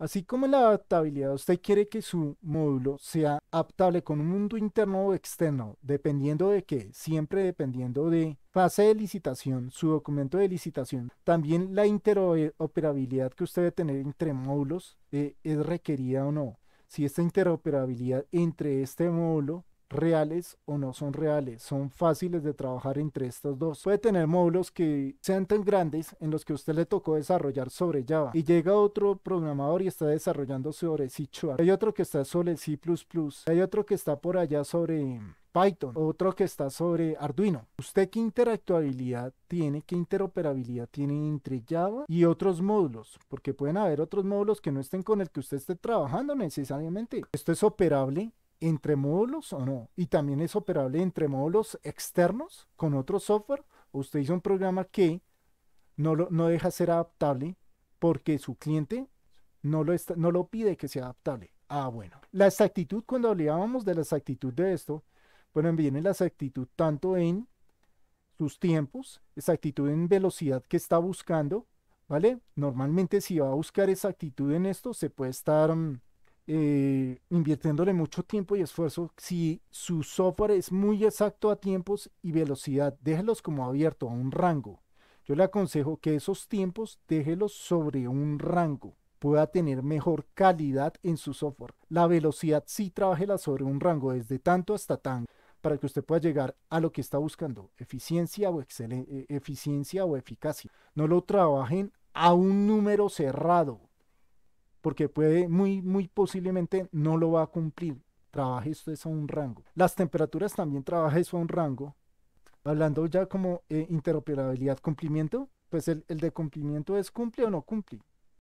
Así como la adaptabilidad, usted quiere que su módulo sea adaptable con un mundo interno o externo, dependiendo de qué, siempre dependiendo de fase de licitación, su documento de licitación. También la interoperabilidad que usted debe tener entre módulos eh, es requerida o no. Si esta interoperabilidad entre este módulo reales o no son reales, son fáciles de trabajar entre estos dos. Puede tener módulos que sean tan grandes en los que usted le tocó desarrollar sobre Java y llega otro programador y está desarrollando sobre C Hay otro que está sobre C++, hay otro que está por allá sobre Python, otro que está sobre Arduino. ¿Usted qué interactuabilidad tiene, qué interoperabilidad tiene entre Java y otros módulos? Porque pueden haber otros módulos que no estén con el que usted esté trabajando necesariamente. Esto es operable entre módulos o no. Y también es operable entre módulos externos con otro software. Usted hizo un programa que no, no deja ser adaptable porque su cliente no lo, no lo pide que sea adaptable. Ah, bueno. La exactitud, cuando hablábamos de la exactitud de esto, bueno, viene la exactitud tanto en sus tiempos, exactitud en velocidad que está buscando, ¿vale? Normalmente si va a buscar exactitud en esto, se puede estar... Mm, eh, invirtiéndole mucho tiempo y esfuerzo, si su software es muy exacto a tiempos y velocidad, déjelos como abierto a un rango. Yo le aconsejo que esos tiempos déjelos sobre un rango, pueda tener mejor calidad en su software. La velocidad sí trabajela sobre un rango, desde tanto hasta tanto, para que usted pueda llegar a lo que está buscando, eficiencia o, eh, eficiencia o eficacia. No lo trabajen a un número cerrado, porque puede muy, muy posiblemente no lo va a cumplir. Trabaje esto es a un rango. Las temperaturas también trabaja eso a un rango. Hablando ya como eh, interoperabilidad cumplimiento, pues el, el de cumplimiento es cumple o no cumple.